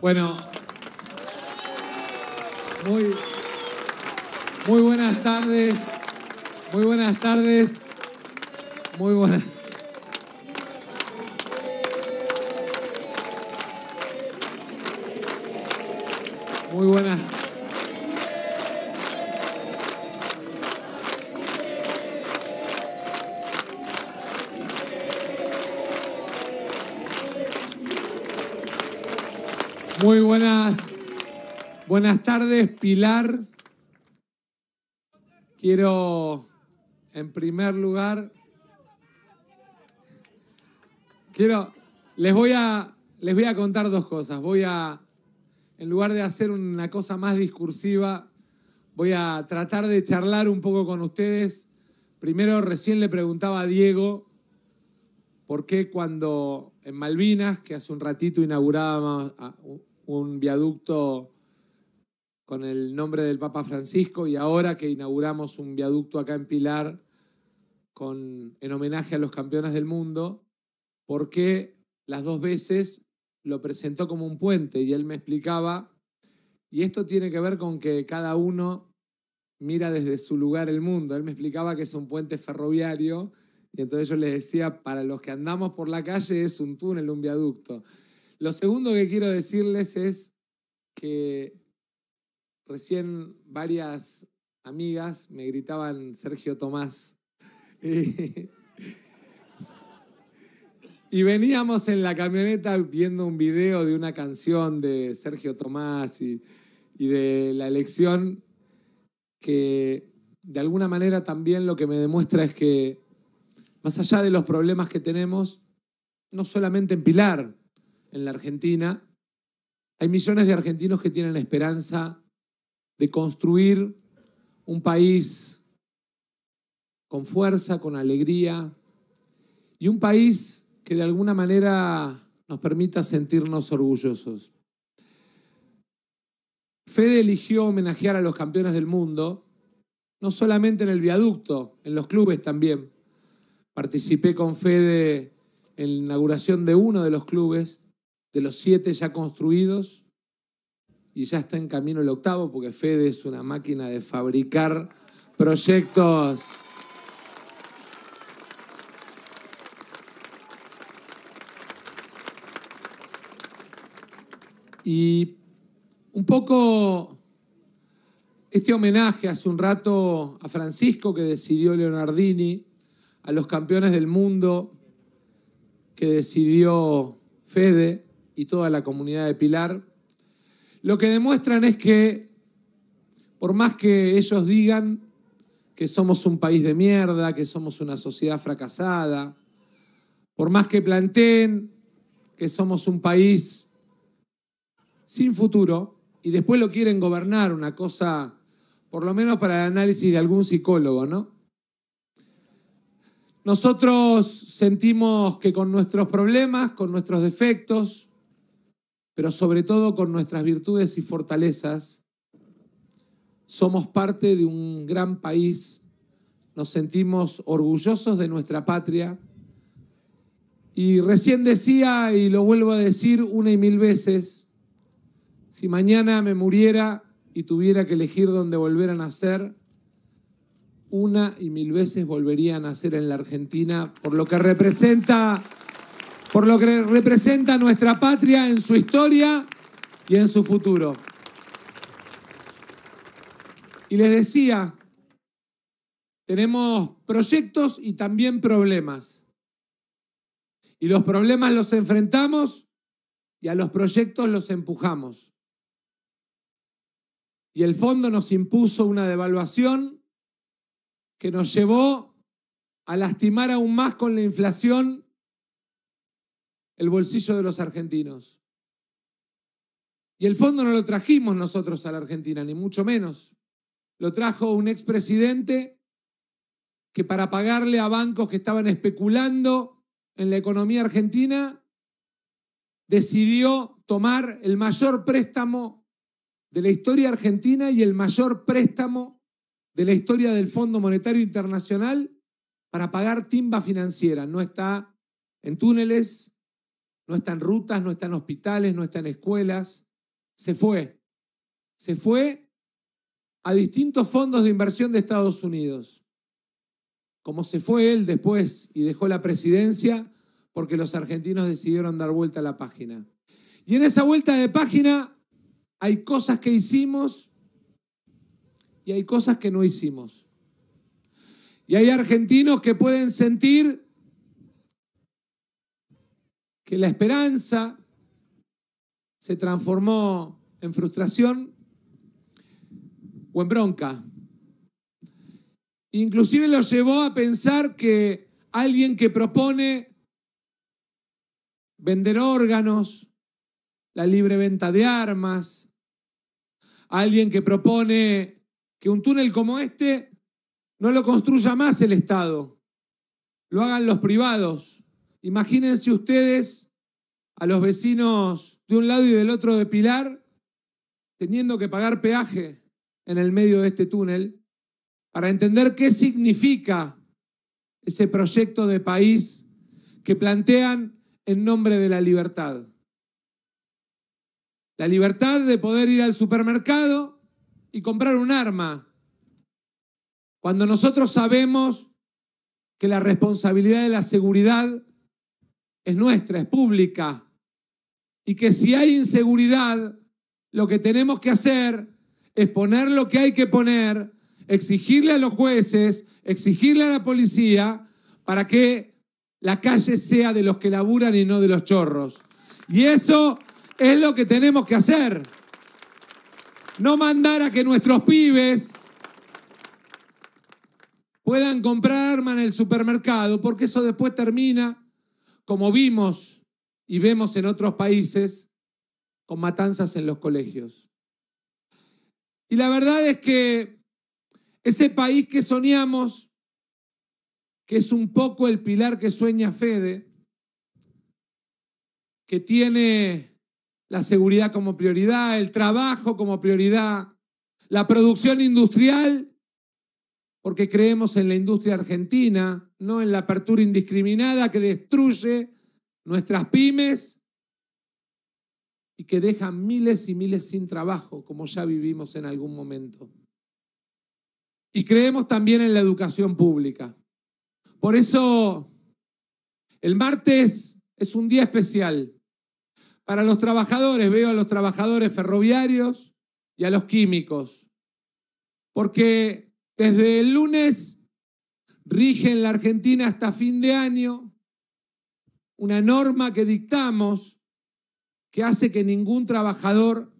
Bueno, muy, buenas tardes, muy buenas tardes, muy buenas. Muy buenas. Muy buenas, buenas tardes, Pilar. Quiero, en primer lugar, quiero, les voy a, les voy a contar dos cosas. Voy a, en lugar de hacer una cosa más discursiva, voy a tratar de charlar un poco con ustedes. Primero, recién le preguntaba a Diego por qué cuando en Malvinas, que hace un ratito inaugurábamos, ah, un viaducto con el nombre del Papa Francisco y ahora que inauguramos un viaducto acá en Pilar con, en homenaje a los campeones del mundo, porque las dos veces lo presentó como un puente y él me explicaba, y esto tiene que ver con que cada uno mira desde su lugar el mundo, él me explicaba que es un puente ferroviario y entonces yo les decía, para los que andamos por la calle es un túnel, un viaducto. Lo segundo que quiero decirles es que recién varias amigas me gritaban Sergio Tomás. Y veníamos en la camioneta viendo un video de una canción de Sergio Tomás y, de la elección que de alguna manera también lo que me demuestra es que más allá de los problemas que tenemos, no solamente en Pilar, en la Argentina, hay millones de argentinos que tienen la esperanza de construir un país con fuerza, con alegría, y un país que de alguna manera nos permita sentirnos orgullosos. Fede eligió homenajear a los campeones del mundo, no solamente en el viaducto, en los clubes también. Participé con Fede en la inauguración de uno de los clubes de los siete ya construidos y ya está en camino el octavo, porque Fede es una máquina de fabricar proyectos. Y un poco este homenaje hace un rato a Francisco que decidió Leonardini, a los campeones del mundo que decidió Fede y toda la comunidad de Pilar, lo que demuestran es que, por más que ellos digan que somos un país de mierda, que somos una sociedad fracasada, por más que planteen que somos un país sin futuro, y después lo quieren gobernar, una cosa, por lo menos para el análisis de algún psicólogo, ¿no? Nosotros sentimos que con nuestros problemas, con nuestros defectos, pero sobre todo con nuestras virtudes y fortalezas, somos parte de un gran país, nos sentimos orgullosos de nuestra patria. Y recién decía, y lo vuelvo a decir una y mil veces, si mañana me muriera y tuviera que elegir dónde volver a nacer, una y mil veces volvería a nacer en la Argentina por lo que representa por lo que representa nuestra patria en su historia y en su futuro. Y les decía, tenemos proyectos y también problemas. Y los problemas los enfrentamos y a los proyectos los empujamos. Y el fondo nos impuso una devaluación que nos llevó a lastimar aún más con la inflación el bolsillo de los argentinos. Y el fondo no lo trajimos nosotros a la Argentina, ni mucho menos. Lo trajo un expresidente que para pagarle a bancos que estaban especulando en la economía argentina, decidió tomar el mayor préstamo de la historia argentina y el mayor préstamo de la historia del Fondo Monetario Internacional para pagar timba financiera. No está en túneles, no están rutas, no están hospitales, no están escuelas. Se fue. Se fue a distintos fondos de inversión de Estados Unidos. Como se fue él después y dejó la presidencia porque los argentinos decidieron dar vuelta a la página. Y en esa vuelta de página hay cosas que hicimos y hay cosas que no hicimos. Y hay argentinos que pueden sentir que la esperanza se transformó en frustración o en bronca. Inclusive lo llevó a pensar que alguien que propone vender órganos, la libre venta de armas, alguien que propone que un túnel como este no lo construya más el Estado, lo hagan los privados Imagínense ustedes a los vecinos de un lado y del otro de Pilar teniendo que pagar peaje en el medio de este túnel para entender qué significa ese proyecto de país que plantean en nombre de la libertad. La libertad de poder ir al supermercado y comprar un arma, cuando nosotros sabemos que la responsabilidad de la seguridad es nuestra, es pública, y que si hay inseguridad, lo que tenemos que hacer es poner lo que hay que poner, exigirle a los jueces, exigirle a la policía, para que la calle sea de los que laburan y no de los chorros. Y eso es lo que tenemos que hacer. No mandar a que nuestros pibes puedan comprar arma en el supermercado, porque eso después termina como vimos y vemos en otros países, con matanzas en los colegios. Y la verdad es que ese país que soñamos, que es un poco el pilar que sueña Fede, que tiene la seguridad como prioridad, el trabajo como prioridad, la producción industrial porque creemos en la industria argentina, no en la apertura indiscriminada que destruye nuestras pymes y que deja miles y miles sin trabajo, como ya vivimos en algún momento. Y creemos también en la educación pública. Por eso, el martes es un día especial. Para los trabajadores, veo a los trabajadores ferroviarios y a los químicos, porque desde el lunes rige en la Argentina hasta fin de año una norma que dictamos que hace que ningún trabajador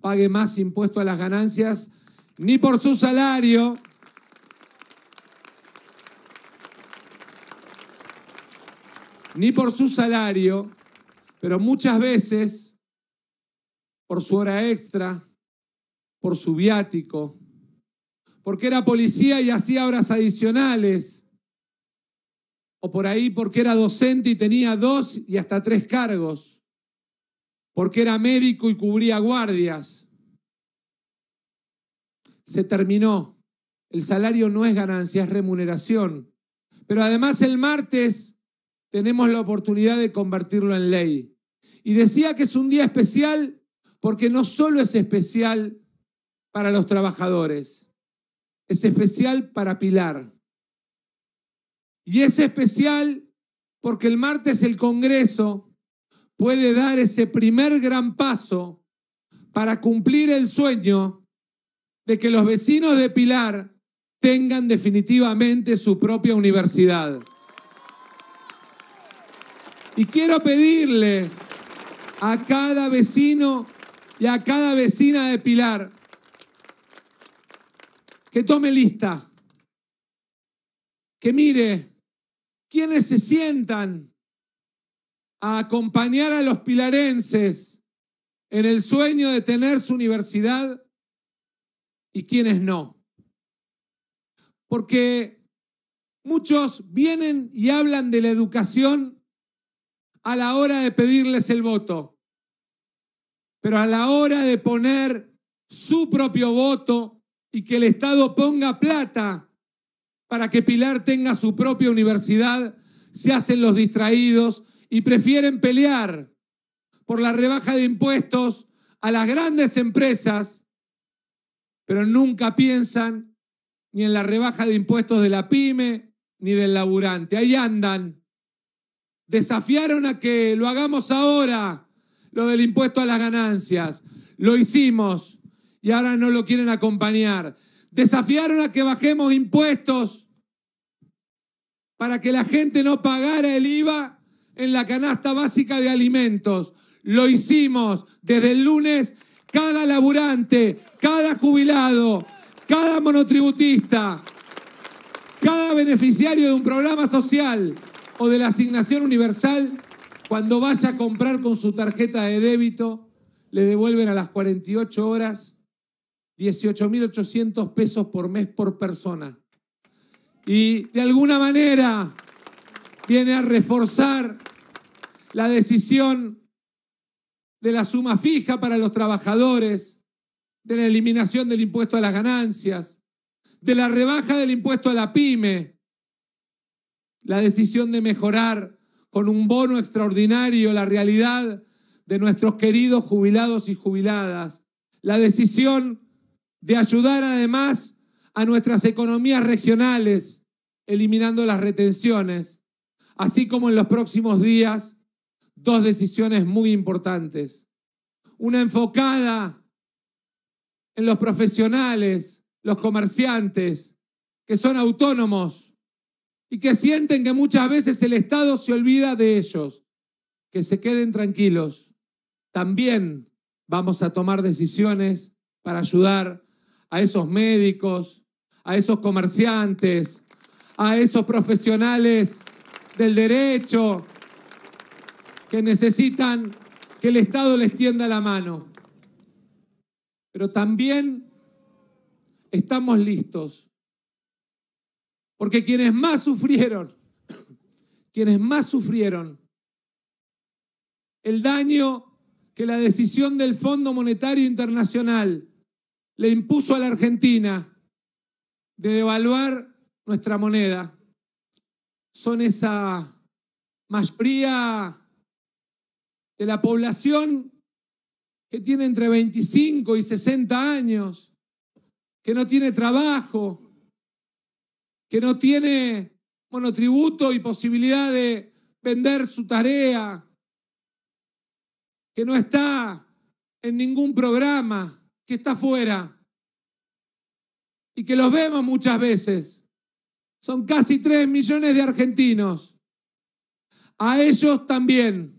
pague más impuesto a las ganancias ni por su salario. ni por su salario, pero muchas veces por su hora extra, por su viático, porque era policía y hacía horas adicionales, o por ahí porque era docente y tenía dos y hasta tres cargos, porque era médico y cubría guardias. Se terminó. El salario no es ganancia, es remuneración. Pero además el martes tenemos la oportunidad de convertirlo en ley. Y decía que es un día especial porque no solo es especial para los trabajadores, es especial para Pilar. Y es especial porque el martes el Congreso puede dar ese primer gran paso para cumplir el sueño de que los vecinos de Pilar tengan definitivamente su propia universidad. Y quiero pedirle a cada vecino y a cada vecina de Pilar que tome lista, que mire quiénes se sientan a acompañar a los pilarenses en el sueño de tener su universidad y quiénes no. Porque muchos vienen y hablan de la educación a la hora de pedirles el voto, pero a la hora de poner su propio voto y que el Estado ponga plata para que Pilar tenga su propia universidad, se hacen los distraídos y prefieren pelear por la rebaja de impuestos a las grandes empresas, pero nunca piensan ni en la rebaja de impuestos de la pyme ni del laburante. Ahí andan. Desafiaron a que lo hagamos ahora, lo del impuesto a las ganancias. Lo hicimos y ahora no lo quieren acompañar. Desafiaron a que bajemos impuestos para que la gente no pagara el IVA en la canasta básica de alimentos. Lo hicimos desde el lunes. Cada laburante, cada jubilado, cada monotributista, cada beneficiario de un programa social o de la asignación universal, cuando vaya a comprar con su tarjeta de débito, le devuelven a las 48 horas 18.800 pesos por mes por persona. Y de alguna manera viene a reforzar la decisión de la suma fija para los trabajadores, de la eliminación del impuesto a las ganancias, de la rebaja del impuesto a la pyme, la decisión de mejorar con un bono extraordinario la realidad de nuestros queridos jubilados y jubiladas, la decisión de ayudar además a nuestras economías regionales, eliminando las retenciones, así como en los próximos días, dos decisiones muy importantes. Una enfocada en los profesionales, los comerciantes, que son autónomos y que sienten que muchas veces el Estado se olvida de ellos. Que se queden tranquilos. También vamos a tomar decisiones para ayudar a esos médicos, a esos comerciantes, a esos profesionales del derecho que necesitan que el Estado les tienda la mano. Pero también estamos listos, porque quienes más sufrieron, quienes más sufrieron el daño que la decisión del Fondo Monetario Internacional le impuso a la Argentina de devaluar nuestra moneda son esa mayoría de la población que tiene entre 25 y 60 años, que no tiene trabajo, que no tiene monotributo y posibilidad de vender su tarea, que no está en ningún programa, que está fuera y que los vemos muchas veces. Son casi 3 millones de argentinos. A ellos también,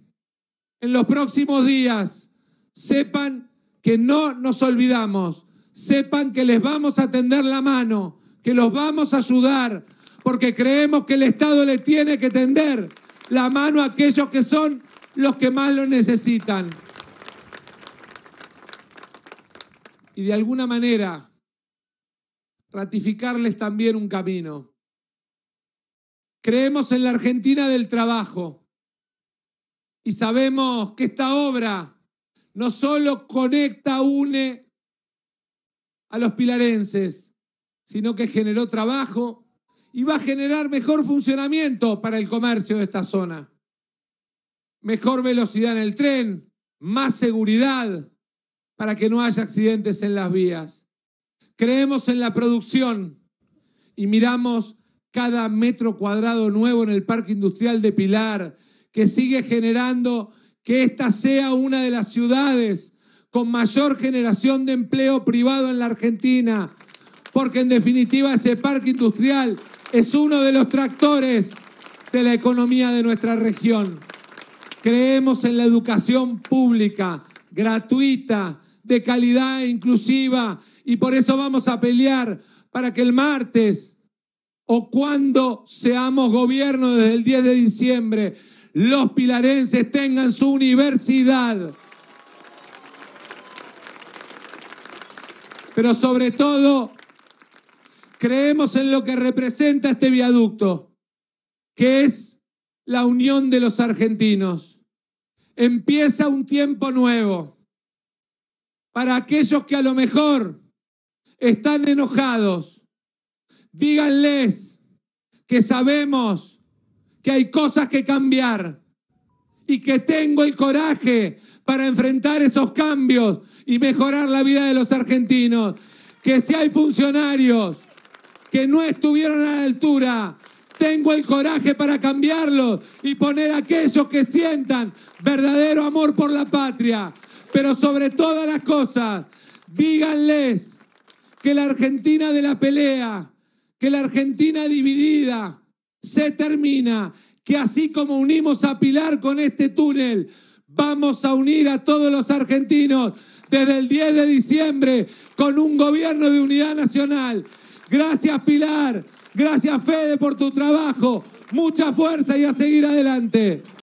en los próximos días, sepan que no nos olvidamos, sepan que les vamos a tender la mano, que los vamos a ayudar, porque creemos que el Estado le tiene que tender la mano a aquellos que son los que más lo necesitan. y de alguna manera ratificarles también un camino. Creemos en la Argentina del trabajo y sabemos que esta obra no solo conecta, une a los pilarenses, sino que generó trabajo y va a generar mejor funcionamiento para el comercio de esta zona. Mejor velocidad en el tren, más seguridad, para que no haya accidentes en las vías. Creemos en la producción y miramos cada metro cuadrado nuevo en el Parque Industrial de Pilar, que sigue generando que esta sea una de las ciudades con mayor generación de empleo privado en la Argentina, porque en definitiva ese parque industrial es uno de los tractores de la economía de nuestra región. Creemos en la educación pública, gratuita, de calidad e inclusiva y por eso vamos a pelear para que el martes o cuando seamos gobierno desde el 10 de diciembre, los pilarenses tengan su universidad. Pero sobre todo, creemos en lo que representa este viaducto, que es la unión de los argentinos. Empieza un tiempo nuevo para aquellos que a lo mejor están enojados, díganles que sabemos que hay cosas que cambiar y que tengo el coraje para enfrentar esos cambios y mejorar la vida de los argentinos. Que si hay funcionarios que no estuvieron a la altura, tengo el coraje para cambiarlos y poner a aquellos que sientan verdadero amor por la patria, pero sobre todas las cosas, díganles que la Argentina de la pelea, que la Argentina dividida se termina, que así como unimos a Pilar con este túnel, vamos a unir a todos los argentinos desde el 10 de diciembre con un gobierno de unidad nacional. Gracias Pilar, gracias Fede por tu trabajo, mucha fuerza y a seguir adelante.